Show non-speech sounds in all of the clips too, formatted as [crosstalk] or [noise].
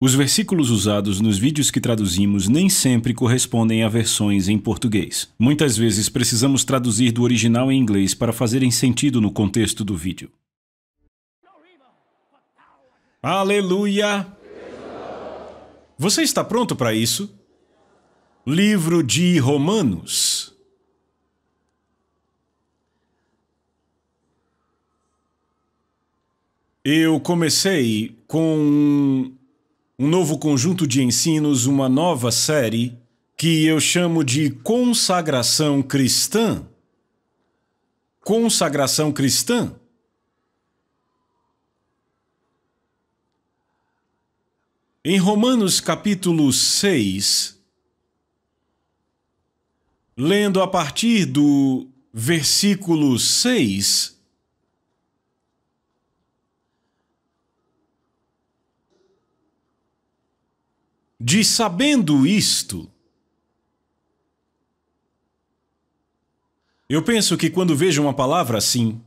Os versículos usados nos vídeos que traduzimos nem sempre correspondem a versões em português. Muitas vezes precisamos traduzir do original em inglês para fazerem sentido no contexto do vídeo. Aleluia! Você está pronto para isso? Livro de Romanos. Eu comecei com um novo conjunto de ensinos, uma nova série que eu chamo de consagração cristã. Consagração cristã. Em Romanos capítulo 6, lendo a partir do versículo 6, De sabendo isto, eu penso que quando vejo uma palavra assim,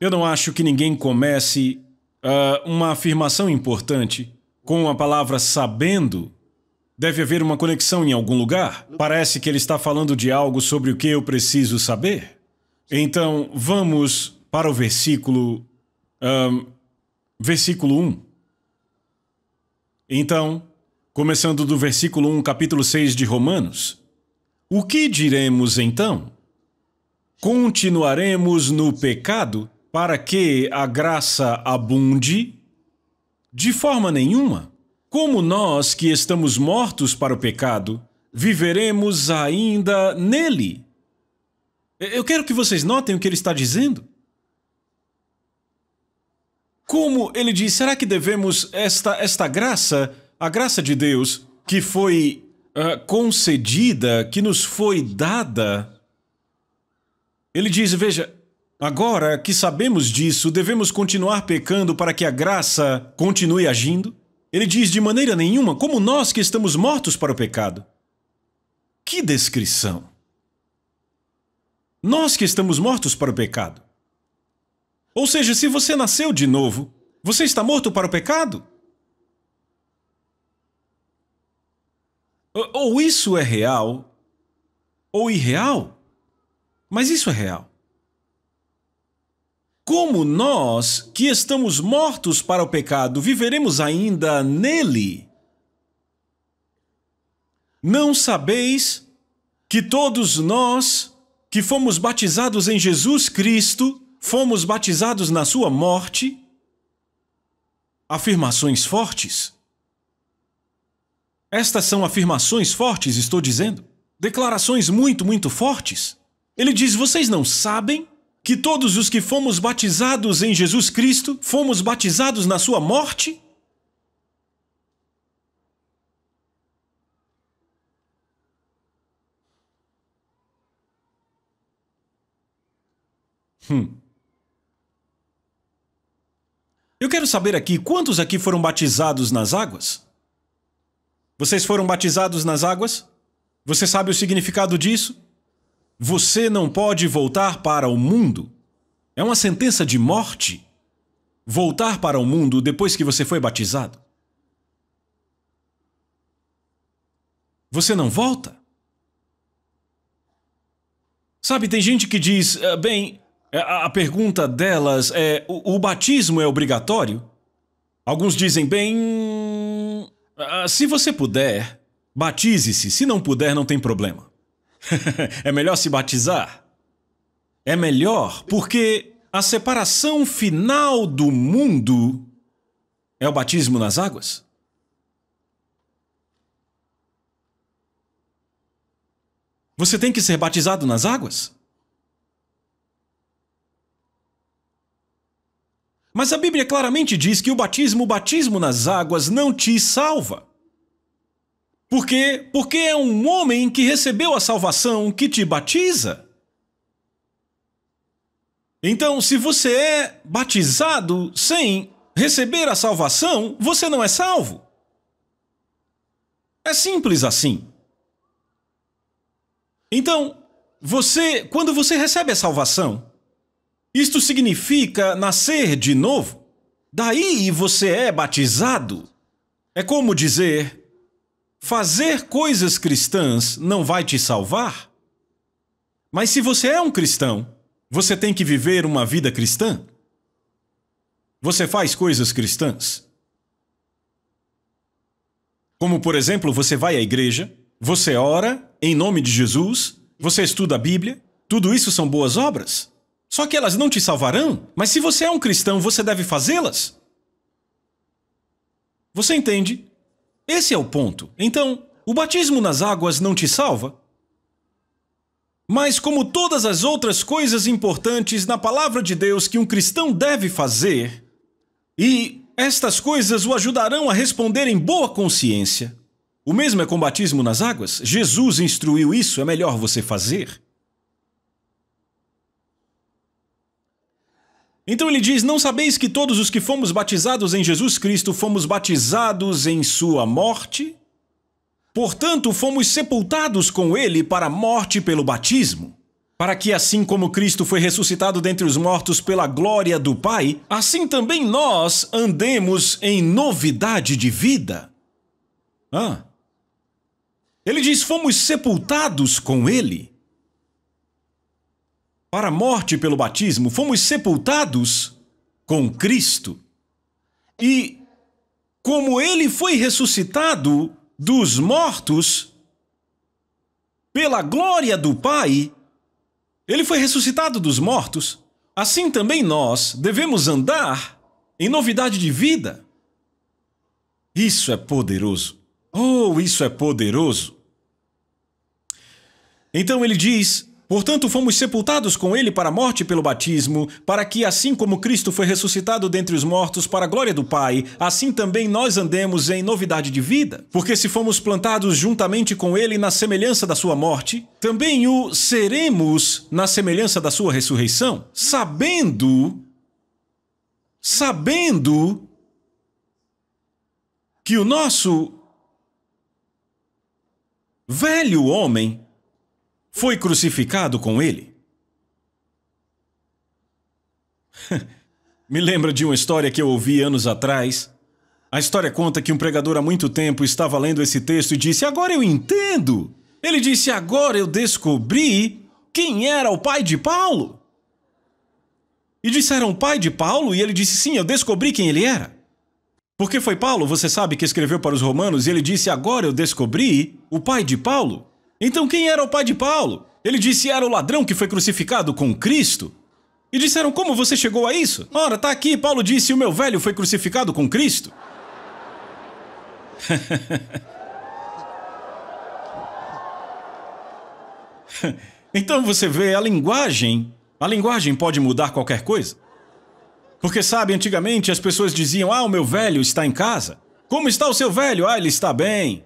eu não acho que ninguém comece uh, uma afirmação importante com a palavra sabendo. Deve haver uma conexão em algum lugar. Parece que ele está falando de algo sobre o que eu preciso saber. Então, vamos para o versículo. Ah, versículo 1. Então, Começando do versículo 1, capítulo 6 de Romanos. O que diremos então? Continuaremos no pecado para que a graça abunde? De forma nenhuma. Como nós que estamos mortos para o pecado, viveremos ainda nele. Eu quero que vocês notem o que ele está dizendo. Como ele diz, será que devemos esta, esta graça a graça de Deus que foi uh, concedida, que nos foi dada, ele diz: Veja, agora que sabemos disso, devemos continuar pecando para que a graça continue agindo? Ele diz: De maneira nenhuma, como nós que estamos mortos para o pecado. Que descrição! Nós que estamos mortos para o pecado. Ou seja, se você nasceu de novo, você está morto para o pecado? Ou isso é real, ou irreal. Mas isso é real. Como nós, que estamos mortos para o pecado, viveremos ainda nele? Não sabeis que todos nós, que fomos batizados em Jesus Cristo, fomos batizados na sua morte? Afirmações fortes. Estas são afirmações fortes, estou dizendo. Declarações muito, muito fortes. Ele diz: Vocês não sabem que todos os que fomos batizados em Jesus Cristo fomos batizados na sua morte? Hum. Eu quero saber aqui quantos aqui foram batizados nas águas? Vocês foram batizados nas águas? Você sabe o significado disso? Você não pode voltar para o mundo. É uma sentença de morte. Voltar para o mundo depois que você foi batizado. Você não volta? Sabe, tem gente que diz, ah, bem, eh, a pergunta delas é: o, o batismo é obrigatório? Alguns dizem, bem, ah, se você puder, batize-se. Se não puder, não tem problema. [laughs] é melhor se batizar. É melhor porque a separação final do mundo é o batismo nas águas. Você tem que ser batizado nas águas? Mas a Bíblia claramente diz que o batismo, o batismo nas águas, não te salva. Por quê? Porque é um homem que recebeu a salvação que te batiza. Então, se você é batizado sem receber a salvação, você não é salvo. É simples assim. Então, você, quando você recebe a salvação, isto significa nascer de novo. Daí você é batizado. É como dizer: fazer coisas cristãs não vai te salvar. Mas se você é um cristão, você tem que viver uma vida cristã. Você faz coisas cristãs. Como, por exemplo, você vai à igreja, você ora em nome de Jesus, você estuda a Bíblia, tudo isso são boas obras. Só que elas não te salvarão, mas se você é um cristão, você deve fazê-las. Você entende? Esse é o ponto. Então, o batismo nas águas não te salva? Mas, como todas as outras coisas importantes na palavra de Deus que um cristão deve fazer, e estas coisas o ajudarão a responder em boa consciência. O mesmo é com batismo nas águas? Jesus instruiu isso, é melhor você fazer. Então ele diz: Não sabeis que todos os que fomos batizados em Jesus Cristo fomos batizados em Sua morte? Portanto, fomos sepultados com Ele para a morte pelo batismo, para que, assim como Cristo foi ressuscitado dentre os mortos pela glória do Pai, assim também nós andemos em novidade de vida. Ah. Ele diz: Fomos sepultados com Ele. Para a morte pelo batismo, fomos sepultados com Cristo. E como ele foi ressuscitado dos mortos, pela glória do Pai, ele foi ressuscitado dos mortos. Assim também nós devemos andar em novidade de vida. Isso é poderoso. Oh, isso é poderoso. Então ele diz: Portanto, fomos sepultados com ele para a morte pelo batismo, para que, assim como Cristo foi ressuscitado dentre os mortos para a glória do Pai, assim também nós andemos em novidade de vida. Porque se fomos plantados juntamente com ele na semelhança da sua morte, também o seremos na semelhança da sua ressurreição, sabendo. Sabendo que o nosso velho homem foi crucificado com ele? [laughs] Me lembra de uma história que eu ouvi anos atrás. A história conta que um pregador há muito tempo estava lendo esse texto e disse: Agora eu entendo! Ele disse: Agora eu descobri quem era o pai de Paulo. E disseram: Pai de Paulo? E ele disse: Sim, eu descobri quem ele era. Porque foi Paulo, você sabe, que escreveu para os romanos e ele disse: Agora eu descobri o pai de Paulo. Então quem era o pai de Paulo? Ele disse era o ladrão que foi crucificado com Cristo. E disseram, como você chegou a isso? Ora, tá aqui, Paulo disse, o meu velho foi crucificado com Cristo. [laughs] então você vê a linguagem. A linguagem pode mudar qualquer coisa. Porque sabe, antigamente as pessoas diziam, ah, o meu velho está em casa. Como está o seu velho? Ah, ele está bem.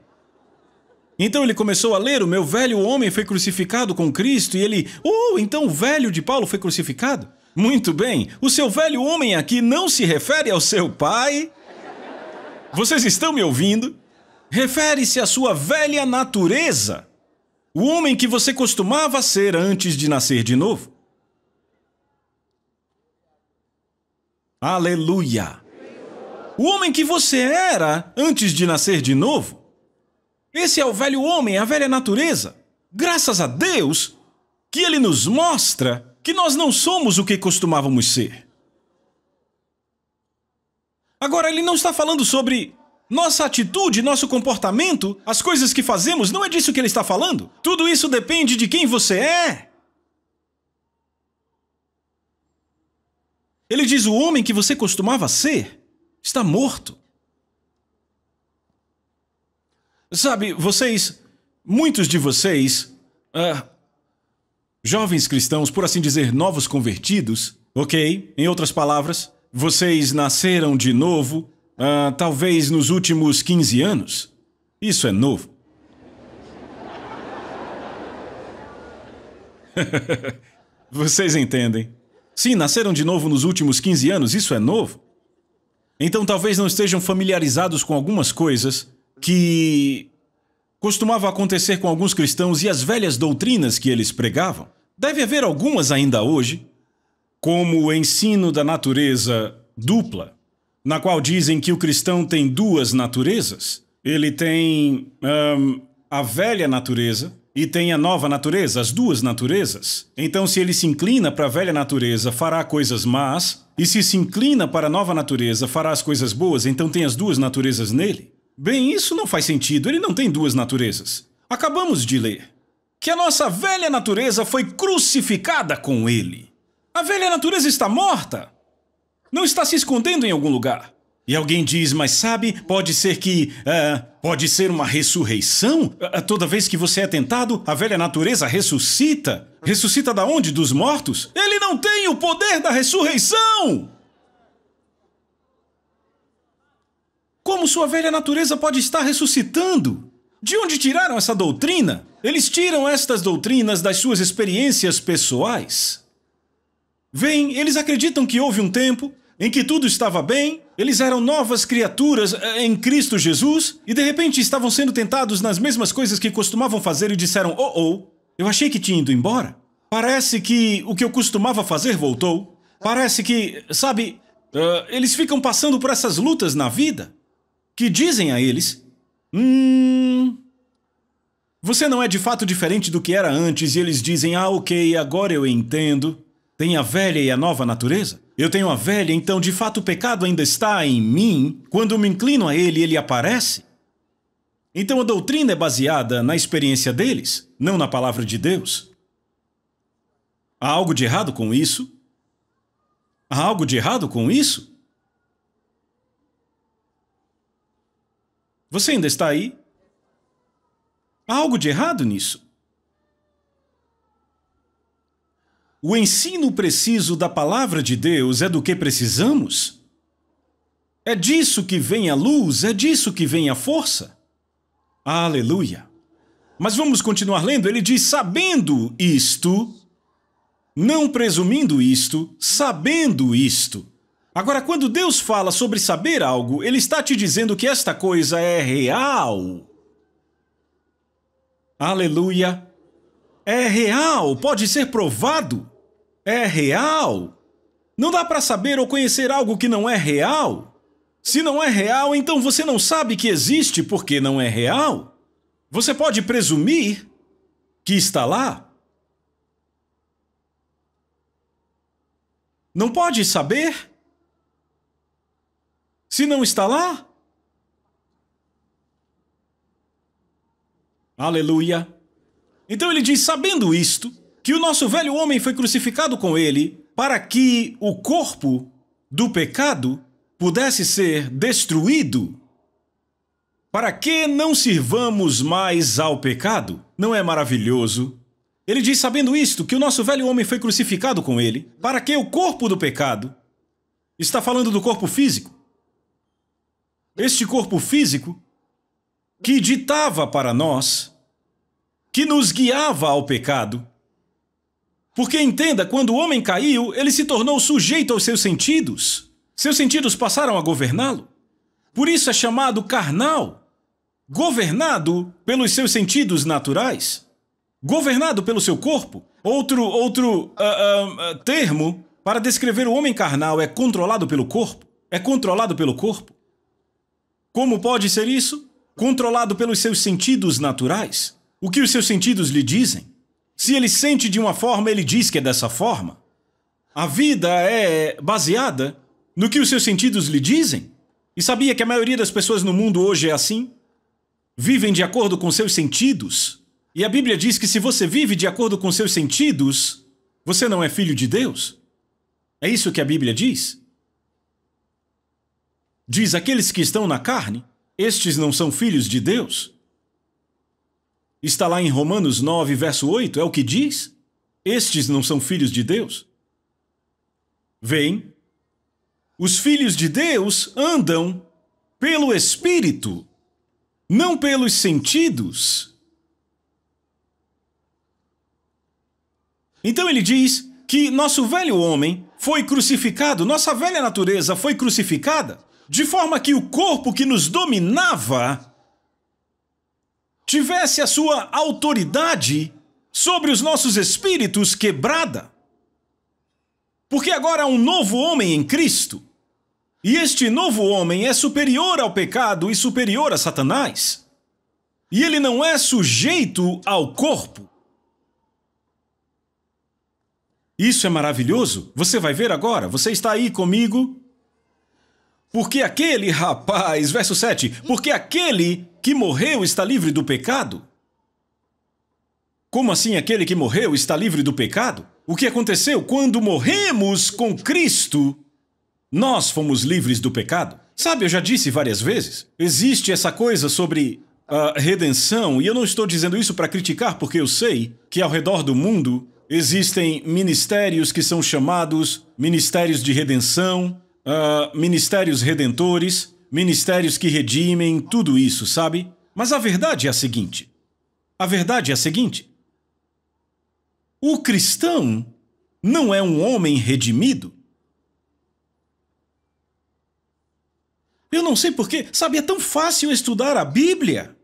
Então ele começou a ler: O meu velho homem foi crucificado com Cristo, e ele, oh, então o velho de Paulo foi crucificado? Muito bem, o seu velho homem aqui não se refere ao seu pai. Vocês estão me ouvindo? Refere-se à sua velha natureza, o homem que você costumava ser antes de nascer de novo. Aleluia! O homem que você era antes de nascer de novo. Esse é o velho homem, a velha natureza. Graças a Deus que ele nos mostra que nós não somos o que costumávamos ser. Agora, ele não está falando sobre nossa atitude, nosso comportamento, as coisas que fazemos, não é disso que ele está falando. Tudo isso depende de quem você é. Ele diz: o homem que você costumava ser está morto. Sabe, vocês, muitos de vocês, ah, jovens cristãos, por assim dizer, novos convertidos, ok? Em outras palavras, vocês nasceram de novo, ah, talvez nos últimos 15 anos. Isso é novo. [laughs] vocês entendem. Sim, nasceram de novo nos últimos 15 anos, isso é novo. Então talvez não estejam familiarizados com algumas coisas que costumava acontecer com alguns cristãos e as velhas doutrinas que eles pregavam. Deve haver algumas ainda hoje, como o ensino da natureza dupla, na qual dizem que o cristão tem duas naturezas. Ele tem um, a velha natureza e tem a nova natureza, as duas naturezas. Então, se ele se inclina para a velha natureza, fará coisas más, e se se inclina para a nova natureza, fará as coisas boas, então tem as duas naturezas nele. Bem, isso não faz sentido, ele não tem duas naturezas. Acabamos de ler que a nossa velha natureza foi crucificada com ele. A velha natureza está morta. Não está se escondendo em algum lugar. E alguém diz, mas sabe, pode ser que. Uh, pode ser uma ressurreição? Uh, toda vez que você é tentado, a velha natureza ressuscita. Ressuscita da onde? Dos mortos? Ele não tem o poder da ressurreição! Como sua velha natureza pode estar ressuscitando? De onde tiraram essa doutrina? Eles tiram estas doutrinas das suas experiências pessoais. Vem, eles acreditam que houve um tempo em que tudo estava bem, eles eram novas criaturas eh, em Cristo Jesus e de repente estavam sendo tentados nas mesmas coisas que costumavam fazer e disseram: Oh, oh, eu achei que tinha ido embora. Parece que o que eu costumava fazer voltou. Parece que, sabe, uh, eles ficam passando por essas lutas na vida que dizem a eles: Hum. Você não é de fato diferente do que era antes, e eles dizem: Ah, ok, agora eu entendo. Tem a velha e a nova natureza? Eu tenho a velha, então de fato o pecado ainda está em mim. Quando me inclino a ele, ele aparece? Então a doutrina é baseada na experiência deles, não na palavra de Deus. Há algo de errado com isso? Há algo de errado com isso? Você ainda está aí? Há algo de errado nisso? O ensino preciso da palavra de Deus é do que precisamos? É disso que vem a luz, é disso que vem a força? Aleluia! Mas vamos continuar lendo, ele diz: sabendo isto, não presumindo isto, sabendo isto. Agora, quando Deus fala sobre saber algo, ele está te dizendo que esta coisa é real. Aleluia! É real, pode ser provado. É real. Não dá para saber ou conhecer algo que não é real. Se não é real, então você não sabe que existe porque não é real. Você pode presumir que está lá. Não pode saber? Se não está lá? Aleluia. Então ele diz: sabendo isto, que o nosso velho homem foi crucificado com ele, para que o corpo do pecado pudesse ser destruído, para que não sirvamos mais ao pecado? Não é maravilhoso? Ele diz, sabendo isto, que o nosso velho homem foi crucificado com ele, para que o corpo do pecado, está falando do corpo físico, este corpo físico que ditava para nós, que nos guiava ao pecado. Porque entenda, quando o homem caiu, ele se tornou sujeito aos seus sentidos. Seus sentidos passaram a governá-lo. Por isso é chamado carnal, governado pelos seus sentidos naturais, governado pelo seu corpo. Outro, outro uh, uh, termo para descrever o homem carnal é controlado pelo corpo. É controlado pelo corpo. Como pode ser isso? Controlado pelos seus sentidos naturais? O que os seus sentidos lhe dizem? Se ele sente de uma forma, ele diz que é dessa forma. A vida é baseada no que os seus sentidos lhe dizem? E sabia que a maioria das pessoas no mundo hoje é assim? Vivem de acordo com seus sentidos? E a Bíblia diz que se você vive de acordo com seus sentidos, você não é filho de Deus? É isso que a Bíblia diz? Diz aqueles que estão na carne, estes não são filhos de Deus? Está lá em Romanos 9, verso 8, é o que diz? Estes não são filhos de Deus? Vem, os filhos de Deus andam pelo Espírito, não pelos sentidos. Então ele diz que nosso velho homem foi crucificado, nossa velha natureza foi crucificada de forma que o corpo que nos dominava tivesse a sua autoridade sobre os nossos espíritos quebrada. Porque agora há um novo homem em Cristo. E este novo homem é superior ao pecado e superior a Satanás. E ele não é sujeito ao corpo. Isso é maravilhoso. Você vai ver agora. Você está aí comigo porque aquele rapaz, verso 7, porque aquele que morreu está livre do pecado? Como assim aquele que morreu está livre do pecado? O que aconteceu quando morremos com Cristo? Nós fomos livres do pecado. Sabe, eu já disse várias vezes, existe essa coisa sobre a redenção, e eu não estou dizendo isso para criticar, porque eu sei que ao redor do mundo existem ministérios que são chamados ministérios de redenção, uh, ministérios redentores, ministérios que redimem, tudo isso, sabe? Mas a verdade é a seguinte: a verdade é a seguinte. O cristão não é um homem redimido. Eu não sei porquê, sabe, é tão fácil estudar a Bíblia.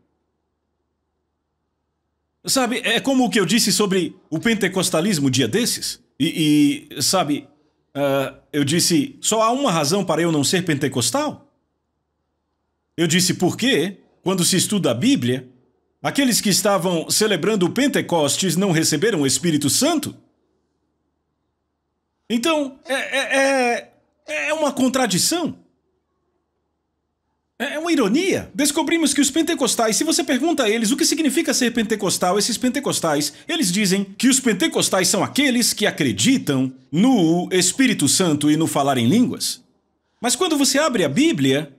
Sabe, é como o que eu disse sobre o pentecostalismo dia desses. E, e sabe, Uh, eu disse: só há uma razão para eu não ser pentecostal? Eu disse: por quê? Quando se estuda a Bíblia, aqueles que estavam celebrando o Pentecostes não receberam o Espírito Santo? Então, é, é, é, é uma contradição. É, é uma ironia. Descobrimos que os pentecostais, se você pergunta a eles o que significa ser pentecostal, esses pentecostais, eles dizem que os pentecostais são aqueles que acreditam no Espírito Santo e no falar em línguas. Mas quando você abre a Bíblia,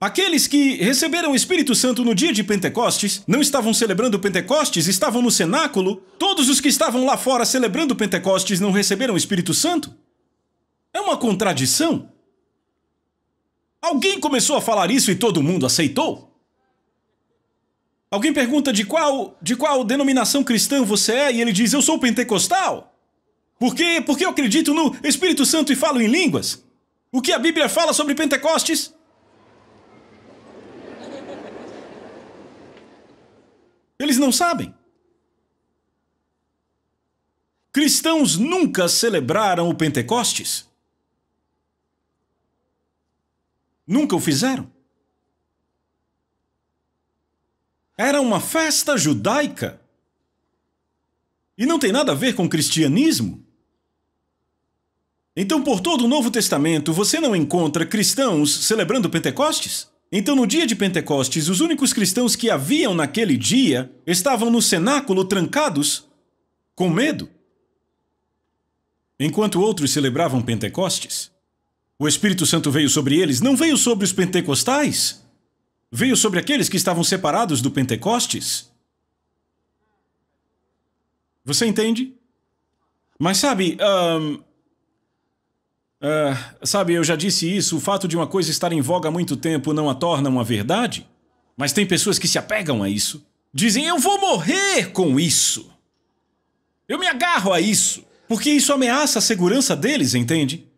aqueles que receberam o Espírito Santo no dia de Pentecostes, não estavam celebrando Pentecostes, estavam no cenáculo, todos os que estavam lá fora celebrando Pentecostes não receberam o Espírito Santo? É uma contradição. Alguém começou a falar isso e todo mundo aceitou? Alguém pergunta de qual, de qual denominação cristã você é e ele diz: "Eu sou pentecostal". Por quê? Porque eu acredito no Espírito Santo e falo em línguas. O que a Bíblia fala sobre Pentecostes? Eles não sabem. Cristãos nunca celebraram o Pentecostes. Nunca o fizeram. Era uma festa judaica. E não tem nada a ver com cristianismo. Então, por todo o Novo Testamento, você não encontra cristãos celebrando Pentecostes? Então, no dia de Pentecostes, os únicos cristãos que haviam naquele dia estavam no cenáculo trancados, com medo, enquanto outros celebravam Pentecostes. O Espírito Santo veio sobre eles, não veio sobre os pentecostais? Veio sobre aqueles que estavam separados do Pentecostes? Você entende? Mas sabe, um, uh, ah, sabe, eu já disse isso, o fato de uma coisa estar em voga há muito tempo não a torna uma verdade, mas tem pessoas que se apegam a isso. Dizem, eu vou morrer com isso. Eu me agarro a isso, porque isso ameaça a segurança deles, entende?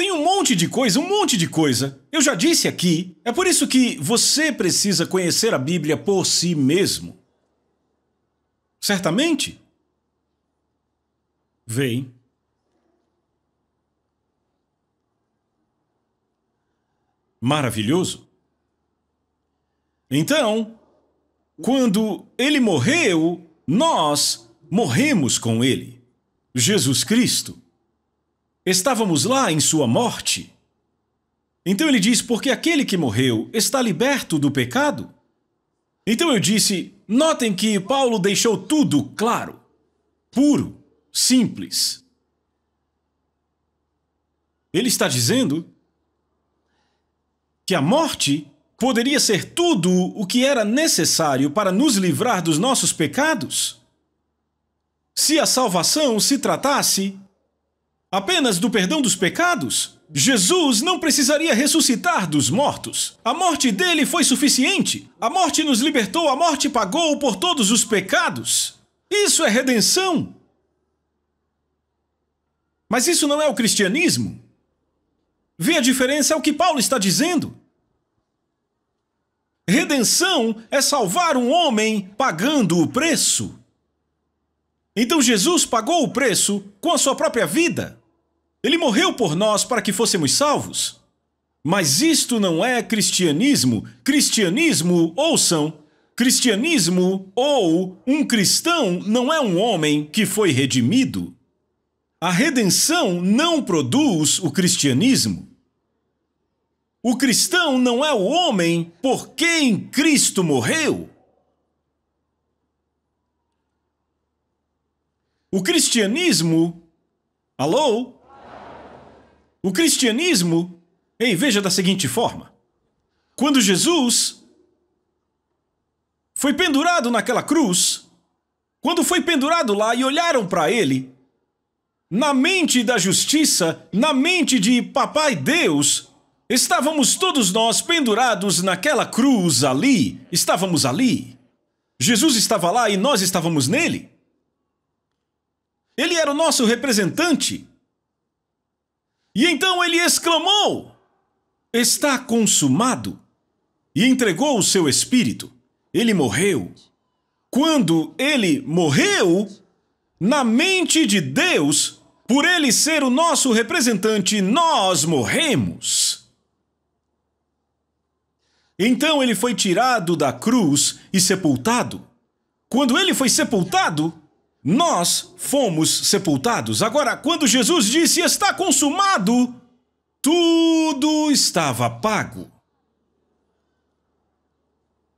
Tem um monte de coisa, um monte de coisa. Eu já disse aqui. É por isso que você precisa conhecer a Bíblia por si mesmo. Certamente. Vem. Maravilhoso. Então, quando ele morreu, nós morremos com ele. Jesus Cristo. Estávamos lá em sua morte. Então ele diz: Porque aquele que morreu está liberto do pecado? Então eu disse: Notem que Paulo deixou tudo claro, puro, simples. Ele está dizendo que a morte poderia ser tudo o que era necessário para nos livrar dos nossos pecados? Se a salvação se tratasse Apenas do perdão dos pecados? Jesus não precisaria ressuscitar dos mortos. A morte dele foi suficiente. A morte nos libertou, a morte pagou por todos os pecados. Isso é redenção. Mas isso não é o cristianismo. Vê a diferença, é o que Paulo está dizendo. Redenção é salvar um homem pagando o preço. Então Jesus pagou o preço com a sua própria vida. Ele morreu por nós para que fôssemos salvos. Mas isto não é cristianismo. Cristianismo, ouçam, cristianismo ou um cristão não é um homem que foi redimido. A redenção não produz o cristianismo. O cristão não é o homem por quem Cristo morreu. O cristianismo, alô, o cristianismo, ei, veja da seguinte forma: quando Jesus foi pendurado naquela cruz, quando foi pendurado lá e olharam para ele, na mente da justiça, na mente de Papai Deus, estávamos todos nós pendurados naquela cruz ali, estávamos ali. Jesus estava lá e nós estávamos nele. Ele era o nosso representante. E então ele exclamou: Está consumado! E entregou o seu espírito. Ele morreu. Quando ele morreu, na mente de Deus, por ele ser o nosso representante, nós morremos. Então ele foi tirado da cruz e sepultado. Quando ele foi sepultado, nós fomos sepultados. Agora, quando Jesus disse está consumado, tudo estava pago.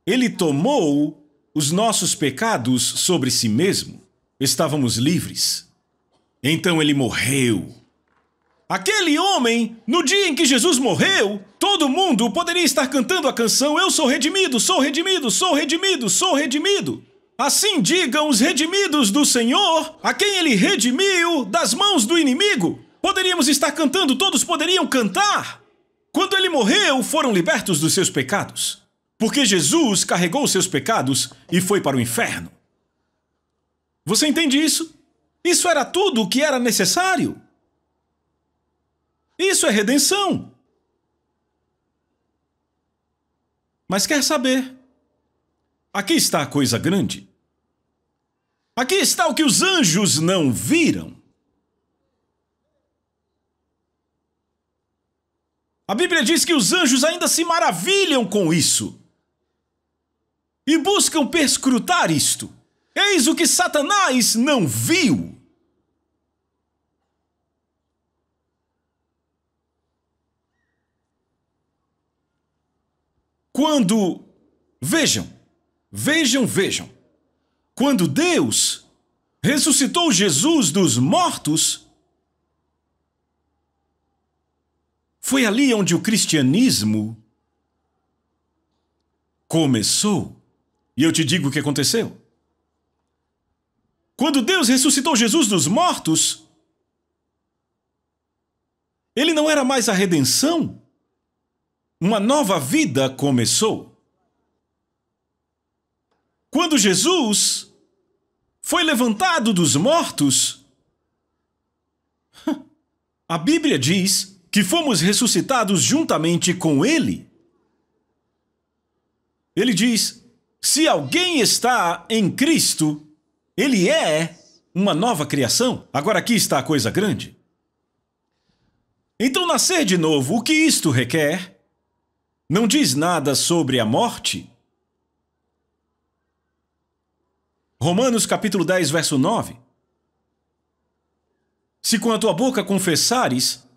Ele tomou os nossos pecados sobre si mesmo. Estávamos livres. Então ele morreu. Aquele homem, no dia em que Jesus morreu, todo mundo poderia estar cantando a canção Eu sou redimido, sou redimido, sou redimido, sou redimido. Assim digam os redimidos do Senhor, a quem ele redimiu das mãos do inimigo. Poderíamos estar cantando, todos poderiam cantar. Quando ele morreu, foram libertos dos seus pecados, porque Jesus carregou seus pecados e foi para o inferno. Você entende isso? Isso era tudo o que era necessário. Isso é redenção. Mas quer saber Aqui está a coisa grande. Aqui está o que os anjos não viram. A Bíblia diz que os anjos ainda se maravilham com isso e buscam perscrutar isto. Eis o que Satanás não viu. Quando, vejam, Vejam, vejam. Quando Deus ressuscitou Jesus dos mortos, foi ali onde o cristianismo começou. E eu te digo o que aconteceu. Quando Deus ressuscitou Jesus dos mortos, ele não era mais a redenção. Uma nova vida começou. Quando Jesus foi levantado dos mortos, [laughs] a Bíblia diz que fomos ressuscitados juntamente com Ele. Ele diz: se alguém está em Cristo, ele é uma nova criação. Agora aqui está a coisa grande. Então, nascer de novo, o que isto requer? Não diz nada sobre a morte, Romanos capítulo 10, verso 9. Se com a tua boca confessares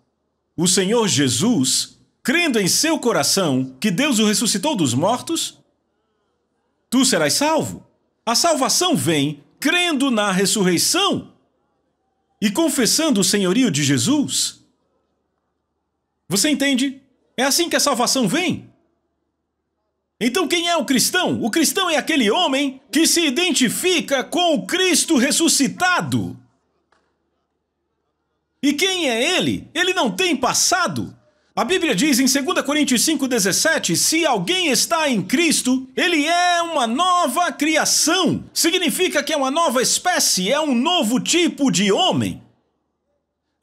o Senhor Jesus, crendo em seu coração que Deus o ressuscitou dos mortos, tu serás salvo. A salvação vem crendo na ressurreição e confessando o senhorio de Jesus. Você entende? É assim que a salvação vem. Então quem é o cristão? O cristão é aquele homem que se identifica com o Cristo ressuscitado. E quem é ele? Ele não tem passado. A Bíblia diz em 2 Coríntios 5,17: se alguém está em Cristo, ele é uma nova criação. Significa que é uma nova espécie, é um novo tipo de homem.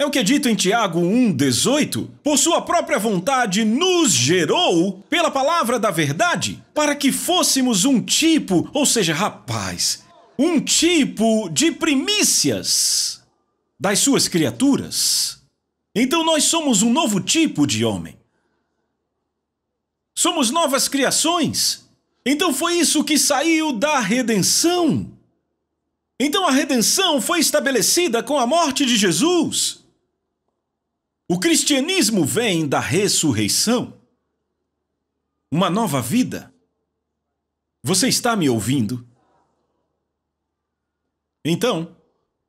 É o que é dito em Tiago 1,18. Por sua própria vontade nos gerou pela palavra da verdade, para que fôssemos um tipo, ou seja, rapaz, um tipo de primícias das suas criaturas. Então nós somos um novo tipo de homem. Somos novas criações. Então foi isso que saiu da redenção. Então a redenção foi estabelecida com a morte de Jesus. O cristianismo vem da ressurreição? Uma nova vida? Você está me ouvindo? Então,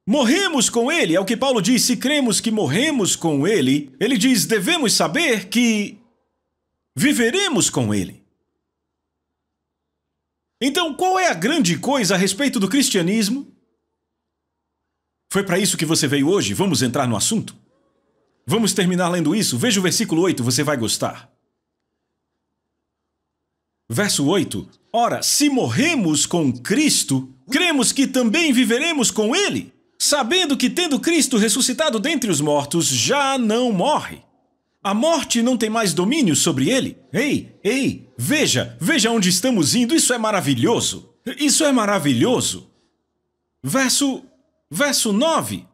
morremos com ele, é o que Paulo diz. Se cremos que morremos com ele, ele diz: devemos saber que viveremos com ele. Então, qual é a grande coisa a respeito do cristianismo? Foi para isso que você veio hoje? Vamos entrar no assunto? Vamos terminar lendo isso? Veja o versículo 8, você vai gostar. Verso 8: Ora, se morremos com Cristo, cremos que também viveremos com Ele, sabendo que, tendo Cristo ressuscitado dentre os mortos, já não morre. A morte não tem mais domínio sobre ele. Ei, ei, veja, veja onde estamos indo, isso é maravilhoso. Isso é maravilhoso. Verso. Verso 9.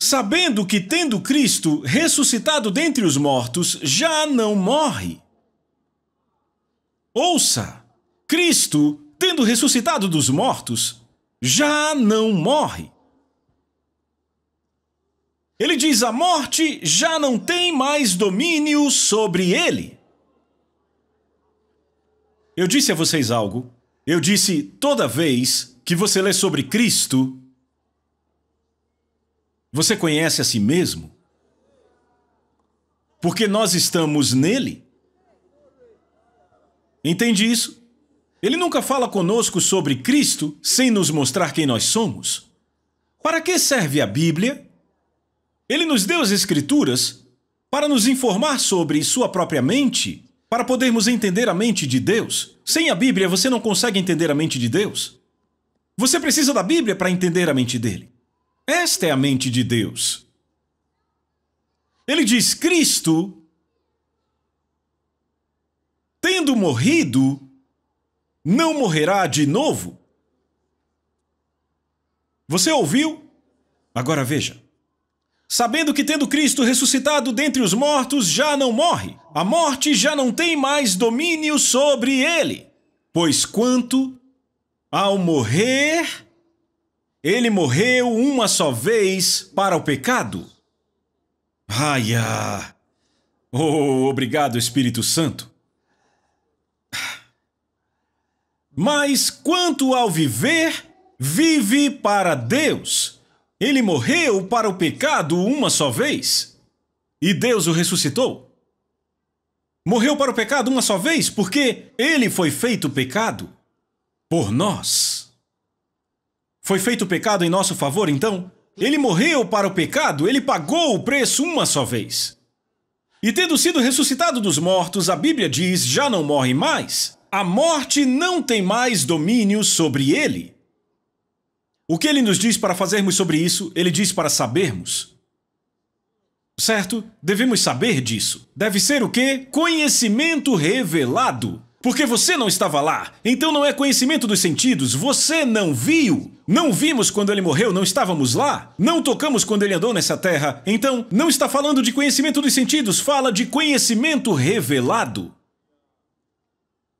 Sabendo que, tendo Cristo ressuscitado dentre os mortos, já não morre. Ouça, Cristo, tendo ressuscitado dos mortos, já não morre. Ele diz: a morte já não tem mais domínio sobre ele. Eu disse a vocês algo. Eu disse toda vez que você lê sobre Cristo, você conhece a si mesmo? Porque nós estamos nele. Entende isso? Ele nunca fala conosco sobre Cristo sem nos mostrar quem nós somos. Para que serve a Bíblia? Ele nos deu as Escrituras para nos informar sobre sua própria mente, para podermos entender a mente de Deus. Sem a Bíblia, você não consegue entender a mente de Deus. Você precisa da Bíblia para entender a mente dele. Esta é a mente de Deus. Ele diz: Cristo, tendo morrido, não morrerá de novo. Você ouviu? Agora veja. Sabendo que, tendo Cristo ressuscitado dentre os mortos, já não morre, a morte já não tem mais domínio sobre ele. Pois quanto ao morrer, ele morreu uma só vez para o pecado. Ah, Oh, obrigado, Espírito Santo. Mas quanto ao viver, vive para Deus. Ele morreu para o pecado uma só vez e Deus o ressuscitou. Morreu para o pecado uma só vez porque ele foi feito pecado por nós. Foi feito o pecado em nosso favor, então? Ele morreu para o pecado, ele pagou o preço uma só vez. E tendo sido ressuscitado dos mortos, a Bíblia diz: já não morre mais. A morte não tem mais domínio sobre ele. O que ele nos diz para fazermos sobre isso, ele diz para sabermos. Certo? Devemos saber disso. Deve ser o quê? Conhecimento revelado. Porque você não estava lá, então não é conhecimento dos sentidos, você não viu. Não vimos quando ele morreu, não estávamos lá. Não tocamos quando ele andou nessa terra, então não está falando de conhecimento dos sentidos, fala de conhecimento revelado.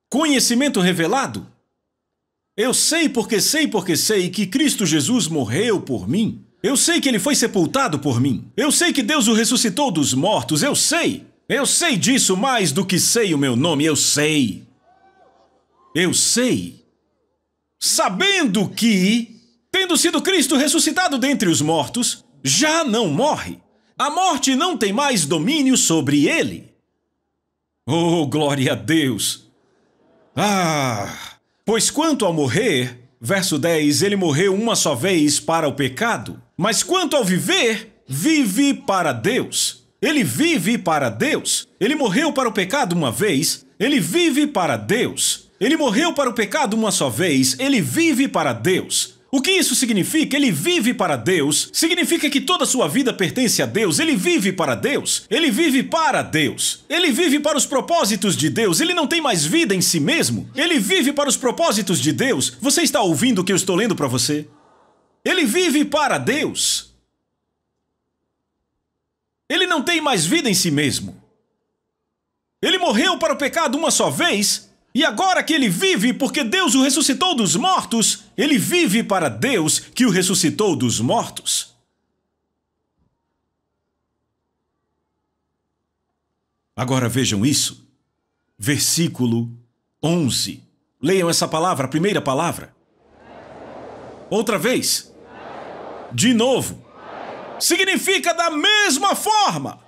Conhecimento revelado? Eu sei porque sei porque sei que Cristo Jesus morreu por mim. Eu sei que ele foi sepultado por mim. Eu sei que Deus o ressuscitou dos mortos, eu sei. Eu sei disso mais do que sei o meu nome, eu sei. Eu sei, sabendo que, tendo sido Cristo ressuscitado dentre os mortos, já não morre. A morte não tem mais domínio sobre ele. Oh, glória a Deus! Ah! Pois quanto ao morrer, verso 10, ele morreu uma só vez para o pecado, mas quanto ao viver, vive para Deus. Ele vive para Deus. Ele morreu para o pecado uma vez, ele vive para Deus. Ele morreu para o pecado uma só vez, ele vive para Deus. O que isso significa? Ele vive para Deus. Significa que toda sua vida pertence a Deus. Ele vive para Deus. Ele vive para Deus. Ele vive para os propósitos de Deus. Ele não tem mais vida em si mesmo. Ele vive para os propósitos de Deus. Você está ouvindo o que eu estou lendo para você? Ele vive para Deus. Ele não tem mais vida em si mesmo. Ele morreu para o pecado uma só vez, e agora que ele vive porque Deus o ressuscitou dos mortos, ele vive para Deus que o ressuscitou dos mortos. Agora vejam isso. Versículo 11. Leiam essa palavra, a primeira palavra. Outra vez. De novo. Significa da mesma forma.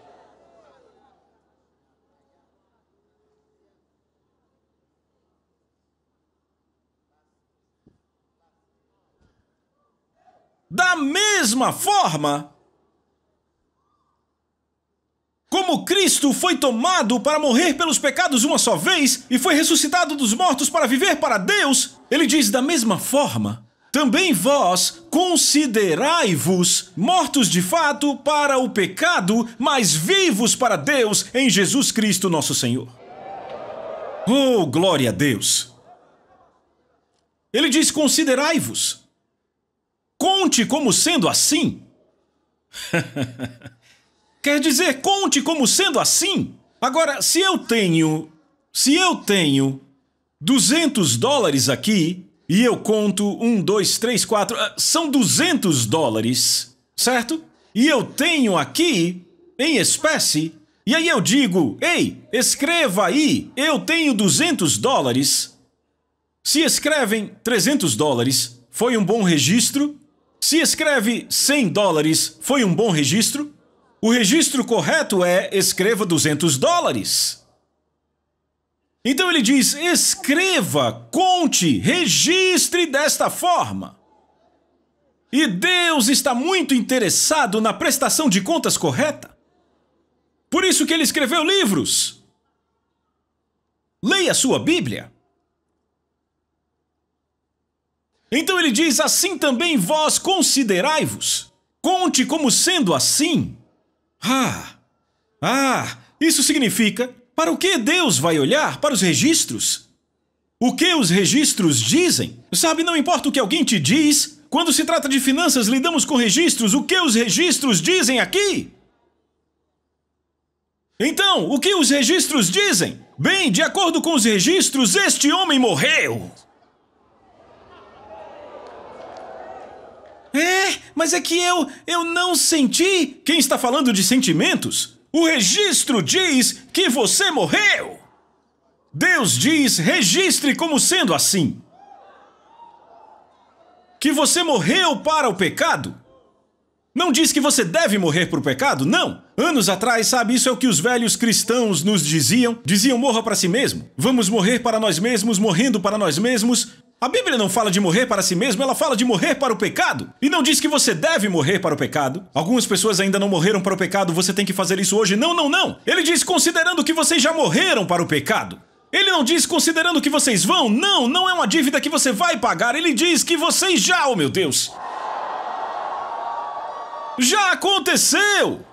Da mesma forma como Cristo foi tomado para morrer pelos pecados uma só vez e foi ressuscitado dos mortos para viver para Deus, ele diz da mesma forma: também vós considerai-vos mortos de fato para o pecado, mas vivos para Deus em Jesus Cristo nosso Senhor. Oh, glória a Deus! Ele diz: considerai-vos. Conte como sendo assim. [laughs] Quer dizer, conte como sendo assim. Agora, se eu tenho, se eu tenho 200 dólares aqui e eu conto 1, 2, 3, 4, são 200 dólares, certo? E eu tenho aqui em espécie e aí eu digo: ei, escreva aí, eu tenho 200 dólares. Se escrevem 300 dólares, foi um bom registro? Se escreve 100 dólares, foi um bom registro? O registro correto é escreva 200 dólares. Então ele diz: escreva, conte, registre desta forma. E Deus está muito interessado na prestação de contas correta. Por isso que ele escreveu livros. Leia sua Bíblia. Então ele diz: Assim também vós considerai-vos. Conte como sendo assim. Ah, ah, isso significa: para o que Deus vai olhar? Para os registros? O que os registros dizem? Sabe, não importa o que alguém te diz, quando se trata de finanças, lidamos com registros. O que os registros dizem aqui? Então, o que os registros dizem? Bem, de acordo com os registros, este homem morreu. É, mas é que eu. eu não senti! Quem está falando de sentimentos? O registro diz que você morreu! Deus diz: registre como sendo assim. Que você morreu para o pecado. Não diz que você deve morrer para o pecado, não. Anos atrás, sabe, isso é o que os velhos cristãos nos diziam. Diziam: morra para si mesmo. Vamos morrer para nós mesmos, morrendo para nós mesmos, a Bíblia não fala de morrer para si mesmo, ela fala de morrer para o pecado. E não diz que você deve morrer para o pecado. Algumas pessoas ainda não morreram para o pecado, você tem que fazer isso hoje. Não, não, não. Ele diz considerando que vocês já morreram para o pecado. Ele não diz considerando que vocês vão. Não, não é uma dívida que você vai pagar. Ele diz que vocês já, oh meu Deus. Já aconteceu.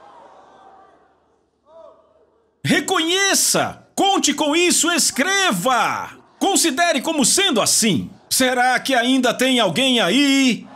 Reconheça. Conte com isso, escreva. Considere como sendo assim. Será que ainda tem alguém aí?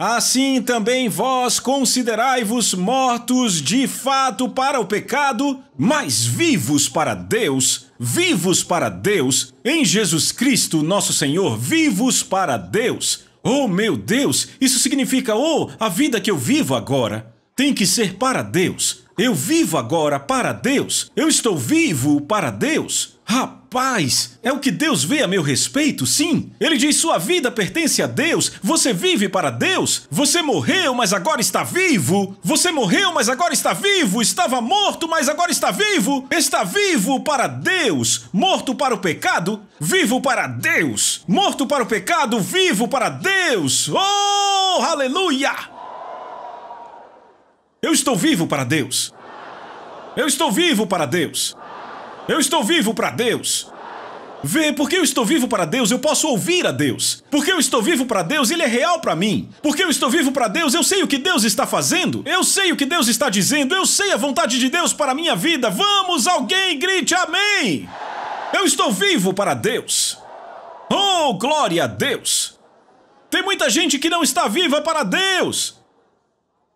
Assim também vós considerai-vos mortos de fato para o pecado, mas vivos para Deus, vivos para Deus, em Jesus Cristo nosso Senhor, vivos para Deus. Oh meu Deus, isso significa, oh, a vida que eu vivo agora tem que ser para Deus. Eu vivo agora para Deus. Eu estou vivo para Deus. Rapaz, é o que Deus vê a meu respeito, sim. Ele diz: sua vida pertence a Deus, você vive para Deus, você morreu, mas agora está vivo, você morreu, mas agora está vivo, estava morto, mas agora está vivo, está vivo para Deus, morto para o pecado, vivo para Deus, morto para o pecado, vivo para Deus. Oh, aleluia! Eu estou vivo para Deus. Eu estou vivo para Deus. Eu estou vivo para Deus. Vê, porque eu estou vivo para Deus, eu posso ouvir a Deus. Porque eu estou vivo para Deus, Ele é real para mim. Porque eu estou vivo para Deus, eu sei o que Deus está fazendo. Eu sei o que Deus está dizendo. Eu sei a vontade de Deus para a minha vida. Vamos, alguém grite amém. Eu estou vivo para Deus. Oh, glória a Deus. Tem muita gente que não está viva para Deus.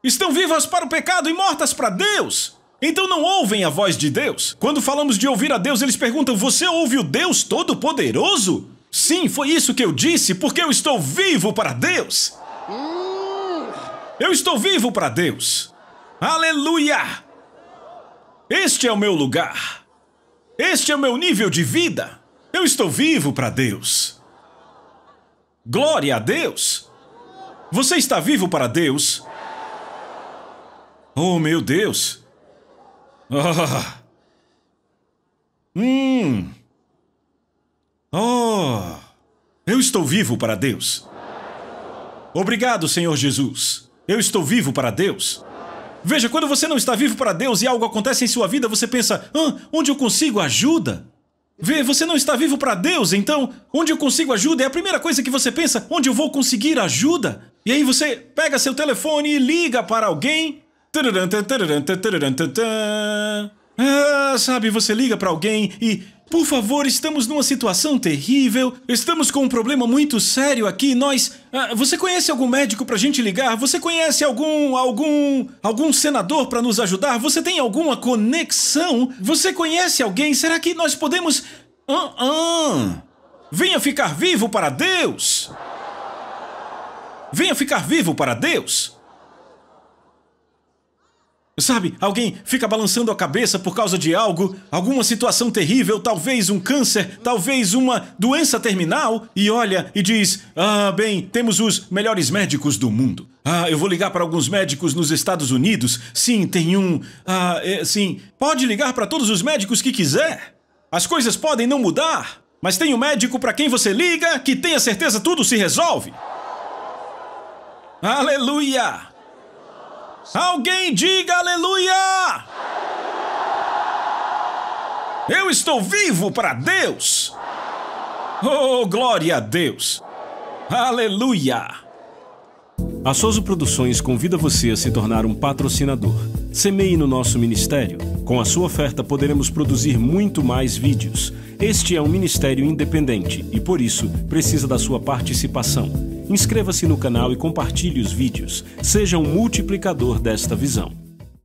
Estão vivas para o pecado e mortas para Deus. Então não ouvem a voz de Deus. Quando falamos de ouvir a Deus, eles perguntam: Você ouve o Deus Todo-Poderoso? Sim, foi isso que eu disse, porque eu estou vivo para Deus. Eu estou vivo para Deus. Aleluia! Este é o meu lugar. Este é o meu nível de vida. Eu estou vivo para Deus. Glória a Deus! Você está vivo para Deus? Oh, meu Deus! Oh. Hum! Oh! Eu estou vivo para Deus. Obrigado, Senhor Jesus. Eu estou vivo para Deus. Veja, quando você não está vivo para Deus e algo acontece em sua vida, você pensa: ah, onde eu consigo ajuda? Vê, você não está vivo para Deus, então onde eu consigo ajuda é a primeira coisa que você pensa: onde eu vou conseguir ajuda? E aí você pega seu telefone e liga para alguém ah, sabe, você liga para alguém e. Por favor, estamos numa situação terrível. Estamos com um problema muito sério aqui. Nós. Ah, você conhece algum médico pra gente ligar? Você conhece algum. algum. algum senador para nos ajudar? Você tem alguma conexão? Você conhece alguém? Será que nós podemos. Ah, ah. Venha ficar vivo para Deus! Venha ficar vivo para Deus! Sabe, alguém fica balançando a cabeça por causa de algo, alguma situação terrível, talvez um câncer, talvez uma doença terminal, e olha e diz: Ah, bem, temos os melhores médicos do mundo. Ah, eu vou ligar para alguns médicos nos Estados Unidos. Sim, tem um. Ah, é, sim. Pode ligar para todos os médicos que quiser. As coisas podem não mudar, mas tem um médico para quem você liga que tenha certeza tudo se resolve. Aleluia! Alguém diga aleluia! Eu estou vivo para Deus! Oh, glória a Deus! Aleluia! A Soso Produções convida você a se tornar um patrocinador. Semeie no nosso ministério. Com a sua oferta poderemos produzir muito mais vídeos. Este é um ministério independente e, por isso, precisa da sua participação. Inscreva-se no canal e compartilhe os vídeos. Seja um multiplicador desta visão.